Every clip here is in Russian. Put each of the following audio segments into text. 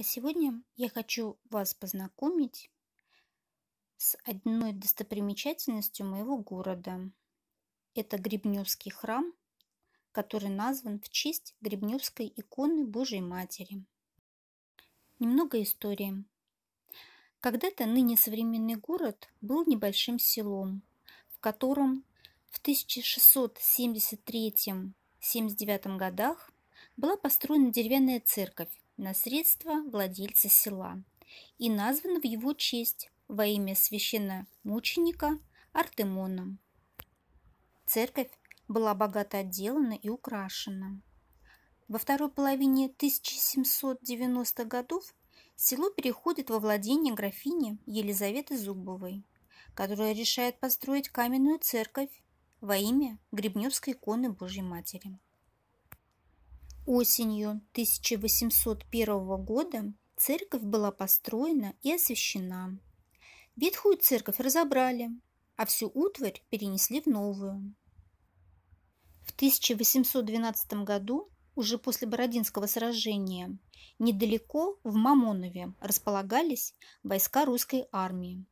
А сегодня я хочу вас познакомить с одной достопримечательностью моего города. Это Гребневский храм, который назван в честь Гребневской иконы Божьей Матери. Немного истории. Когда-то ныне современный город был небольшим селом, в котором в 1673-79 годах была построена деревянная церковь на средства владельца села и назван в его честь во имя мученика Артемона. Церковь была богато отделана и украшена. Во второй половине 1790-х годов село переходит во владение графини Елизаветы Зубовой, которая решает построить каменную церковь во имя Гребневской иконы Божьей Матери. Осенью 1801 года церковь была построена и освящена. Ветхую церковь разобрали, а всю утварь перенесли в новую. В 1812 году, уже после Бородинского сражения, недалеко в Мамонове располагались войска русской армии.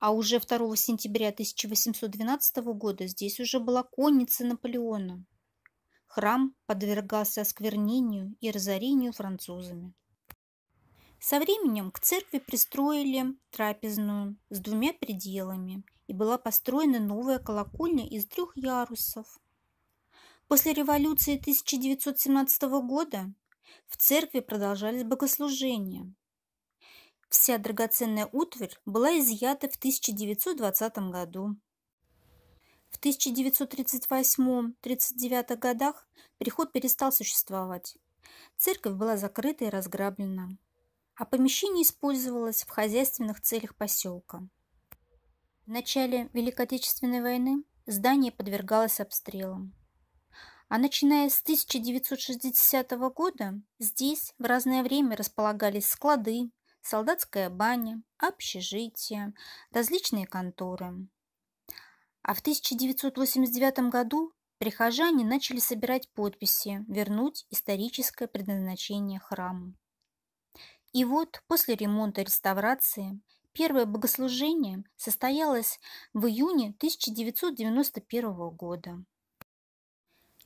А уже 2 сентября 1812 года здесь уже была конница Наполеона храм подвергался осквернению и разорению французами. Со временем к церкви пристроили трапезную с двумя пределами и была построена новая колокольня из трех ярусов. После революции 1917 года в церкви продолжались богослужения. Вся драгоценная утварь была изъята в 1920 году. В 1938-39 годах приход перестал существовать. Церковь была закрыта и разграблена, а помещение использовалось в хозяйственных целях поселка. В начале Великой Отечественной войны здание подвергалось обстрелам. А начиная с 1960 года здесь в разное время располагались склады, солдатская баня, общежития, различные конторы. А в 1989 году прихожане начали собирать подписи «Вернуть историческое предназначение храму». И вот после ремонта и реставрации первое богослужение состоялось в июне 1991 года.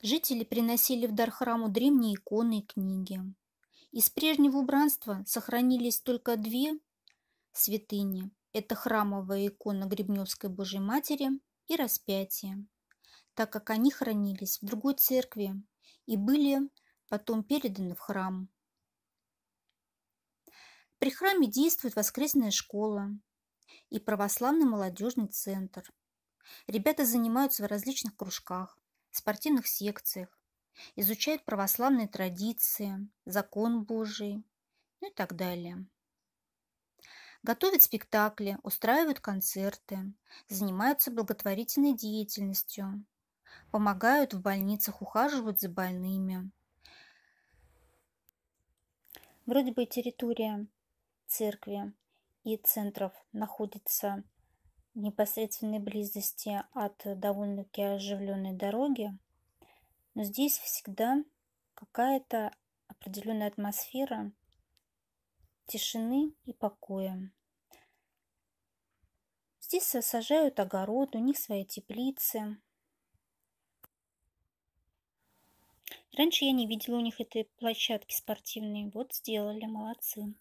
Жители приносили в дар храму древние иконы и книги. Из прежнего убранства сохранились только две святыни. Это храмовая икона Гребневской Божьей Матери – и распятие, так как они хранились в другой церкви и были потом переданы в храм. При храме действует воскресная школа и православный молодежный центр. Ребята занимаются в различных кружках, спортивных секциях, изучают православные традиции, закон Божий ну и так далее готовят спектакли, устраивают концерты, занимаются благотворительной деятельностью, помогают в больницах, ухаживают за больными. Вроде бы территория церкви и центров находится в непосредственной близости от довольно-таки оживленной дороги, но здесь всегда какая-то определенная атмосфера – тишины и покоя. Здесь сажают огород, у них свои теплицы. Раньше я не видела у них этой площадки спортивной. Вот сделали, молодцы.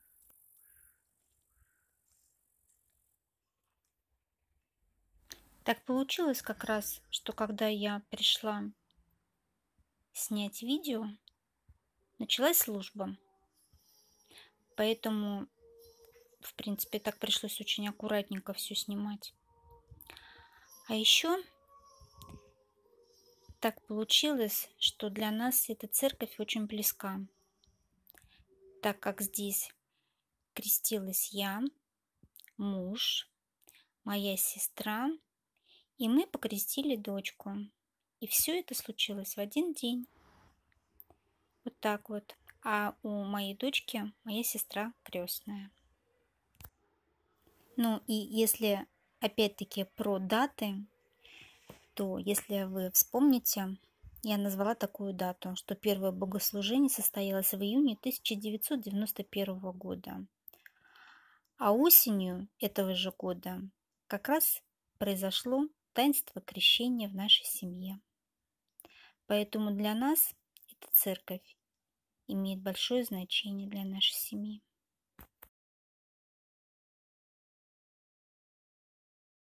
Так получилось как раз, что когда я пришла снять видео, началась служба. Поэтому, в принципе, так пришлось очень аккуратненько все снимать. А еще так получилось, что для нас эта церковь очень близка, так как здесь крестилась я, муж, моя сестра, и мы покрестили дочку. И все это случилось в один день. Вот так вот а у моей дочки моя сестра крестная. Ну и если опять-таки про даты, то если вы вспомните, я назвала такую дату, что первое богослужение состоялось в июне 1991 года. А осенью этого же года как раз произошло таинство крещения в нашей семье. Поэтому для нас это церковь имеет большое значение для нашей семьи.